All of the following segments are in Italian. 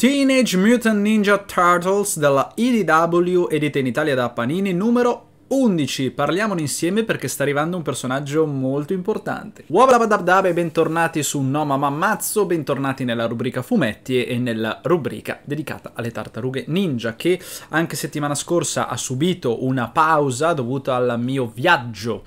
Teenage Mutant Ninja Turtles dalla IDW edita in Italia da Panini numero 11, parliamone insieme perché sta arrivando un personaggio molto importante. Wablabadabdab e bentornati su No Mamma bentornati nella rubrica fumetti e nella rubrica dedicata alle tartarughe ninja che anche settimana scorsa ha subito una pausa dovuta al mio viaggio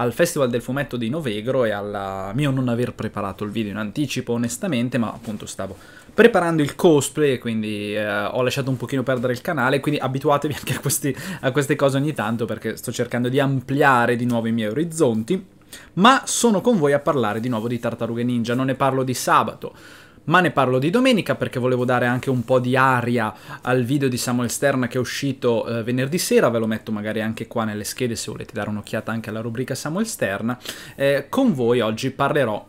al Festival del Fumetto di Novegro e al mio non aver preparato il video in anticipo onestamente, ma appunto stavo preparando il cosplay, quindi eh, ho lasciato un pochino perdere il canale, quindi abituatevi anche a, questi, a queste cose ogni tanto perché sto cercando di ampliare di nuovo i miei orizzonti. Ma sono con voi a parlare di nuovo di Tartarughe Ninja, non ne parlo di sabato, ma ne parlo di domenica perché volevo dare anche un po' di aria al video di Samuel Stern che è uscito eh, venerdì sera, ve lo metto magari anche qua nelle schede se volete dare un'occhiata anche alla rubrica Samuel Stern. Eh, con voi oggi parlerò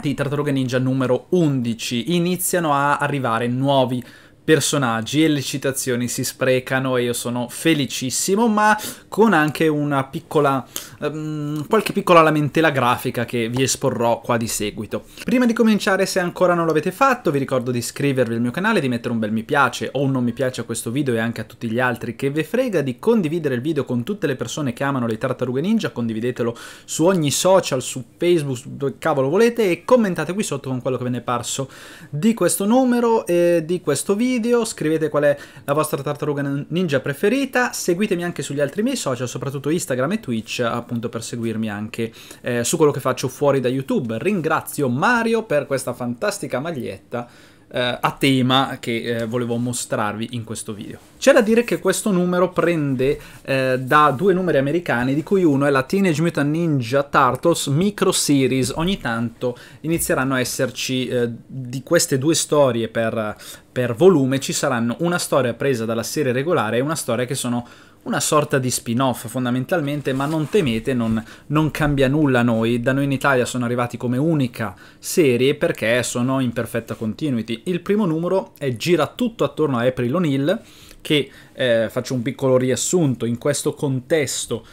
di Tartaruga Ninja numero 11, iniziano a arrivare nuovi personaggi e le citazioni si sprecano e io sono felicissimo, ma con anche una piccola um, qualche piccola lamentela grafica che vi esporrò qua di seguito. Prima di cominciare, se ancora non l'avete fatto, vi ricordo di iscrivervi al mio canale, di mettere un bel mi piace o un non mi piace a questo video e anche a tutti gli altri che ve frega, di condividere il video con tutte le persone che amano le tartarughe ninja, condividetelo su ogni social, su Facebook, dove cavolo volete e commentate qui sotto con quello che ve ne è parso di questo numero e di questo video video, scrivete qual è la vostra tartaruga ninja preferita, seguitemi anche sugli altri miei social, soprattutto Instagram e Twitch, appunto per seguirmi anche eh, su quello che faccio fuori da YouTube. Ringrazio Mario per questa fantastica maglietta eh, a tema che eh, volevo mostrarvi in questo video. C'è da dire che questo numero prende eh, da due numeri americani, di cui uno è la Teenage Mutant Ninja Turtles Micro Series. Ogni tanto inizieranno a esserci eh, di queste due storie per, per volume, ci saranno una storia presa dalla serie regolare e una storia che sono una sorta di spin-off fondamentalmente, ma non temete, non, non cambia nulla a noi. Da noi in Italia sono arrivati come unica serie perché sono in perfetta continuity. Il primo numero è, gira tutto attorno a April O'Neill, che eh, faccio un piccolo riassunto in questo contesto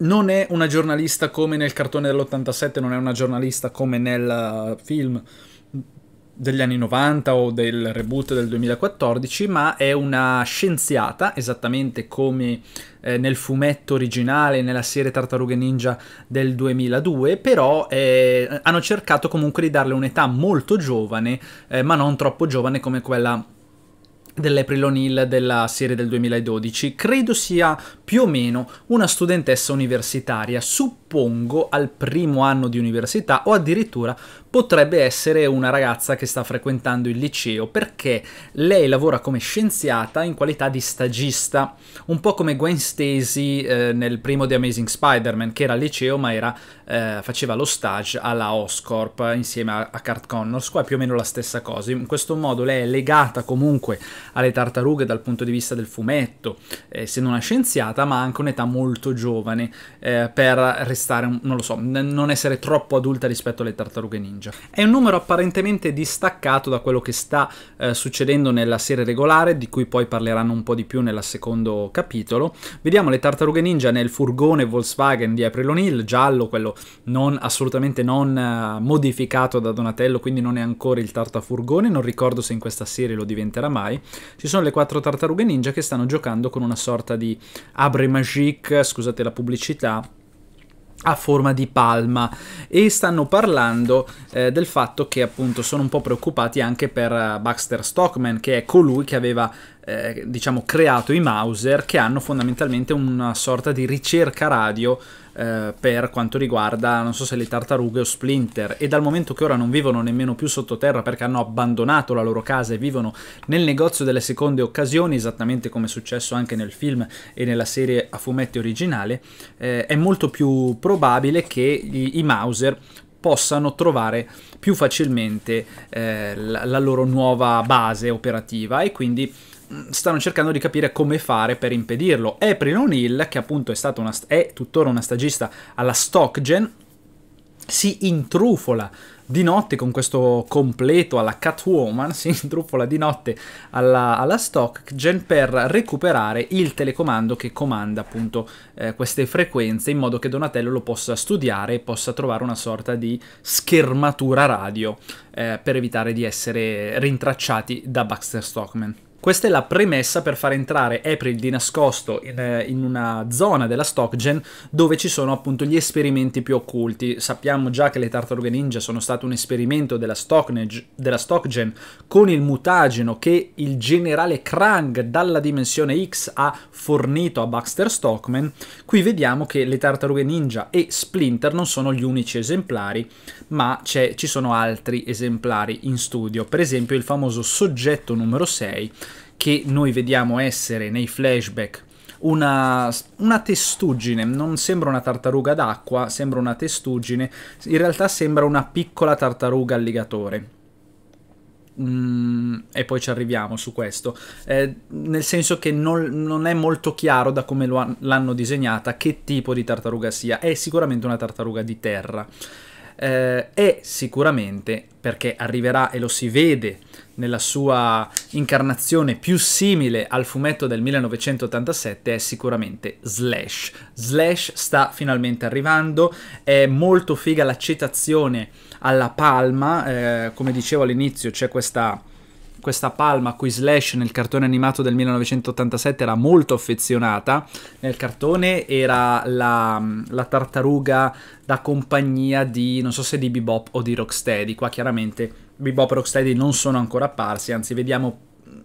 non è una giornalista come nel cartone dell'87, non è una giornalista come nel eh, film degli anni 90 o del reboot del 2014, ma è una scienziata, esattamente come eh, nel fumetto originale, nella serie Tartarughe Ninja del 2002, però eh, hanno cercato comunque di darle un'età molto giovane, eh, ma non troppo giovane come quella dell'April O'Neill della serie del 2012. Credo sia più o meno una studentessa universitaria, suppongo al primo anno di università o addirittura potrebbe essere una ragazza che sta frequentando il liceo perché lei lavora come scienziata in qualità di stagista, un po' come Gwen Stacy eh, nel primo The Amazing Spider-Man che era al liceo ma era, eh, faceva lo stage alla Oscorp insieme a, a Kurt Connors, qua è più o meno la stessa cosa, in questo modo lei è legata comunque alle tartarughe dal punto di vista del fumetto, eh, essendo una scienziata ma anche un'età molto giovane eh, per restare, non lo so, non essere troppo adulta rispetto alle tartarughe ninja. Strange. È un numero apparentemente distaccato da quello che sta eh, succedendo nella serie regolare, di cui poi parleranno un po' di più nel secondo capitolo. Vediamo le tartarughe ninja nel furgone Volkswagen di April O'Neill, giallo, quello non, assolutamente non eh, modificato da Donatello, quindi non è ancora il tartafurgone, non ricordo se in questa serie lo diventerà mai. Ci sono le quattro tartarughe ninja che stanno giocando con una sorta di abre magique, scusate la pubblicità, a forma di palma e stanno parlando eh, del fatto che appunto sono un po' preoccupati anche per eh, Baxter Stockman che è colui che aveva eh, diciamo, creato i Mauser che hanno fondamentalmente una sorta di ricerca radio eh, per quanto riguarda, non so se le tartarughe o Splinter, e dal momento che ora non vivono nemmeno più sottoterra perché hanno abbandonato la loro casa e vivono nel negozio delle seconde occasioni, esattamente come è successo anche nel film e nella serie a fumetti originale, eh, è molto più probabile che i, i Mauser possano trovare più facilmente eh, la, la, loro nuova base operativa e quindi stanno cercando di capire come fare per impedirlo. April O'Neill, che appunto è, stata una, è tuttora una stagista alla Stockgen, si intrufola di notte con questo completo alla Catwoman, si intrufola di notte alla, alla Stockgen per recuperare il telecomando che comanda appunto eh, queste frequenze in modo che Donatello lo possa studiare e possa trovare una sorta di schermatura radio eh, per evitare di essere rintracciati da Baxter Stockman. Questa è la premessa per far entrare April di nascosto in, eh, in, una zona della Stockgen dove ci sono appunto gli esperimenti più occulti. Sappiamo già che le tartarughe ninja sono state un esperimento della, Stocknage, della Stockgen con il mutageno che il generale Krang dalla dimensione X ha fornito a Baxter Stockman. Qui vediamo che le tartarughe ninja e Splinter non sono gli unici esemplari, ma ci sono altri esemplari in studio. Per esempio il famoso soggetto numero 6 che noi vediamo essere nei flashback una, una, testuggine, non sembra una tartaruga d'acqua, sembra una testuggine, in realtà sembra una piccola tartaruga alligatore. Mm, e poi ci arriviamo su questo, eh, nel senso che non, non, è molto chiaro da come l'hanno disegnata che tipo di tartaruga sia, è sicuramente una tartaruga di terra. Eh, è sicuramente, perché arriverà e lo si vede nella sua incarnazione più simile al fumetto del 1987 è sicuramente Slash. Slash sta finalmente arrivando, è molto figa la citazione alla palma, eh, come dicevo all'inizio c'è questa questa palma a cui Slash nel cartone animato del 1987 era molto affezionata. Nel cartone era la, la, tartaruga da compagnia di, non so se di Bebop o di Rocksteady, qua chiaramente Bebop e Rocksteady non sono ancora apparsi, anzi vediamo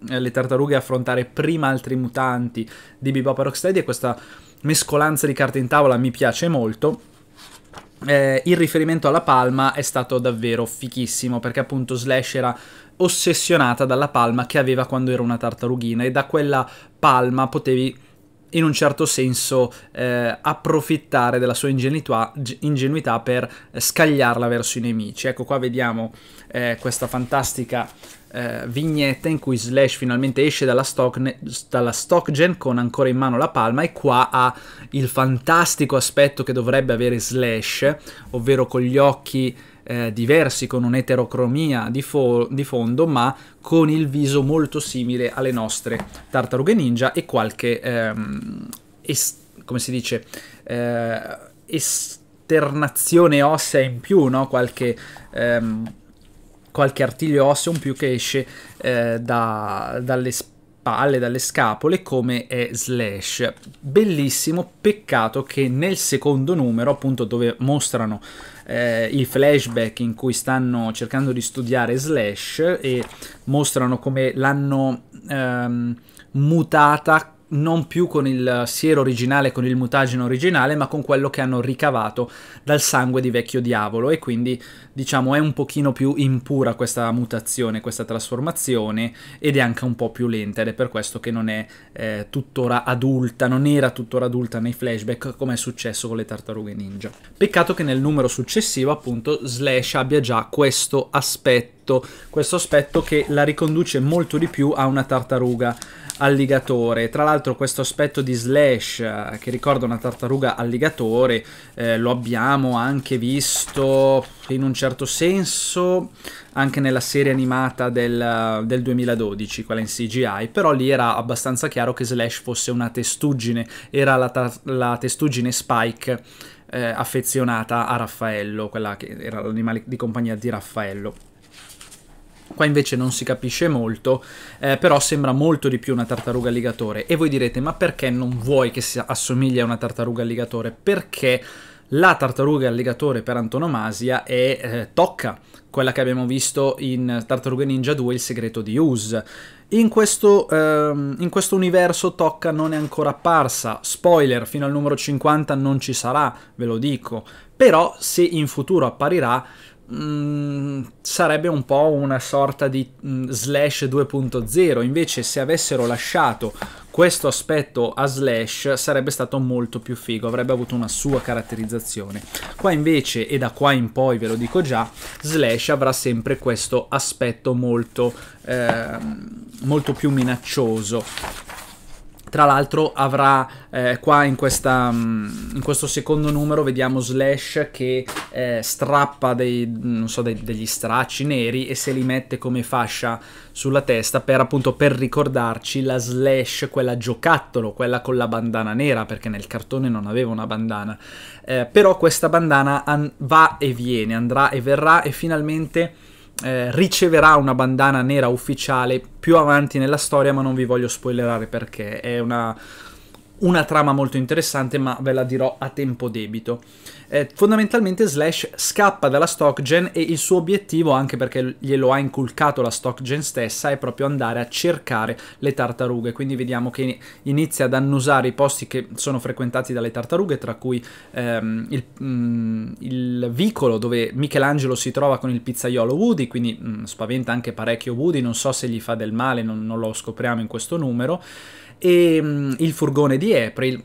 eh, le tartarughe affrontare prima altri mutanti di Bebop e Rocksteady e questa mescolanza di carte in tavola mi piace molto. Eh, il riferimento alla palma è stato davvero fichissimo perché appunto Slash era ossessionata dalla palma che aveva quando era una tartarughina e da quella palma potevi in un certo senso eh, approfittare della sua ingenuità, ingenuità, per scagliarla verso i nemici. Ecco qua vediamo eh, questa fantastica eh, vignetta in cui Slash finalmente esce dalla stock, dalla stock gen con ancora in mano la palma e qua ha il fantastico aspetto che dovrebbe avere Slash, ovvero con gli occhi eh, diversi, con un'eterocromia di, fo di, fondo, ma con il viso molto simile alle nostre tartarughe ninja e qualche, ehm, come si dice, eh, esternazione ossea in più, no? qualche, ehm, qualche artiglio osseo in più che esce eh, da, dalle spalle palle, dalle scapole come è Slash. Bellissimo, peccato che nel secondo numero, appunto dove mostrano eh, il flashback in cui stanno cercando di studiare Slash e mostrano come l'hanno ehm, mutata non più con il siero originale, con il mutageno originale, ma con quello che hanno ricavato dal sangue di vecchio diavolo e quindi diciamo è un pochino più impura questa mutazione, questa trasformazione ed è anche un po' più lenta ed è per questo che non è eh, tuttora adulta, non era tuttora adulta nei flashback come è successo con le tartarughe ninja. Peccato che nel numero successivo appunto Slash abbia già questo aspetto questo aspetto che la riconduce molto di più a una tartaruga alligatore. Tra l'altro questo aspetto di slash eh, che ricorda una tartaruga alligatore eh, lo abbiamo anche visto in un certo senso anche nella serie animata del, eh, del, 2012, quella in CGI, però lì era abbastanza chiaro che Slash fosse una testuggine, era la, la testuggine Spike eh, affezionata a Raffaello, quella che era l'animale di compagnia di Raffaello. Qua invece non si capisce molto, eh, però sembra molto di più una tartaruga alligatore. E voi direte, ma perché non vuoi che si assomigli a una tartaruga alligatore? Perché la tartaruga alligatore per antonomasia è eh, Tocca, quella che abbiamo visto in Tartaruga Ninja 2, il segreto di Use. In questo, ehm, in questo, universo Tocca non è ancora apparsa, spoiler, fino al numero 50 non ci sarà, ve lo dico, però se in futuro apparirà mh, mm, sarebbe un po' una sorta di mh, mm, slash 2.0, invece se avessero lasciato questo aspetto a slash sarebbe stato molto più figo, avrebbe avuto una sua caratterizzazione. Qua invece, e da qua in poi ve lo dico già, slash avrà sempre questo aspetto molto, eh, molto più minaccioso. Tra l'altro avrà eh, qua in, questa, mm, in, questo secondo numero vediamo Slash che eh, strappa dei, so, dei, degli stracci neri e se li mette come fascia sulla testa per appunto per ricordarci la Slash, quella giocattolo, quella con la bandana nera perché nel cartone non aveva una bandana. Eh, però questa bandana va e viene, andrà e verrà e finalmente eh, riceverà una bandana nera ufficiale più avanti nella storia, ma non vi voglio spoilerare perché è una, una trama molto interessante, ma ve la dirò a tempo debito. Eh, fondamentalmente Slash scappa dalla Stockgen e il suo obiettivo, anche perché glielo ha inculcato la Stockgen stessa, è proprio andare a cercare le tartarughe. Quindi vediamo che inizia ad annusare i posti che sono frequentati dalle tartarughe, tra cui ehm, il, mh, mm, il, vicolo dove Michelangelo si trova con il pizzaiolo Woody, quindi mh, mm, spaventa anche parecchio Woody, non so se gli fa del male, non, non lo scopriamo in questo numero, e mh, mm, il furgone di April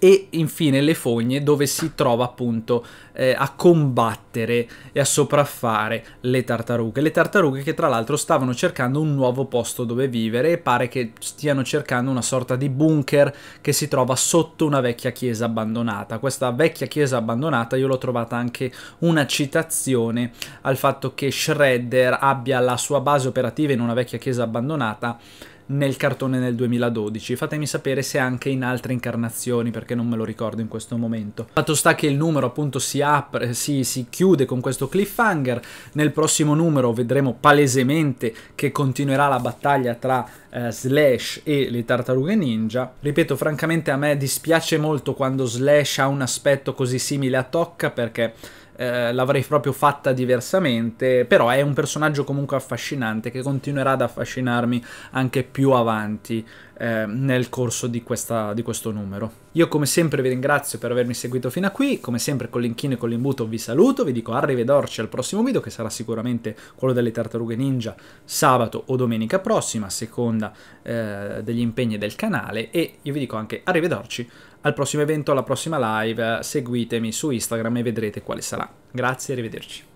e infine le fogne dove si trova appunto eh, a combattere e a sopraffare le tartarughe. Le tartarughe che tra l'altro stavano cercando un nuovo posto dove vivere e pare che stiano cercando una sorta di bunker che si trova sotto una vecchia chiesa abbandonata. Questa vecchia chiesa abbandonata io l'ho trovata anche una citazione al fatto che Shredder abbia la sua base operativa in una vecchia chiesa abbandonata nel cartone nel 2012. Fatemi sapere se anche in altre incarnazioni, perché non me lo ricordo in questo momento. Fatto sta che il numero appunto si apre, si, si chiude con questo cliffhanger. Nel prossimo numero vedremo palesemente che continuerà la battaglia tra eh, Slash e le tartarughe ninja. Ripeto, francamente a me dispiace molto quando Slash ha un aspetto così simile a Tocca perché eh, l'avrei proprio fatta diversamente, però è un personaggio comunque affascinante che continuerà ad affascinarmi anche più avanti eh, nel corso di, questa, di questo numero. Io come sempre vi ringrazio per avermi seguito fino a qui, come sempre con l'inchino e con l'imbuto vi saluto, vi dico arrivederci al prossimo video che sarà sicuramente quello delle tartarughe ninja sabato o domenica prossima, a seconda eh, degli impegni del canale e io vi dico anche arrivederci al prossimo evento, alla prossima live, seguitemi su Instagram e vedrete quale sarà. Grazie e arrivederci.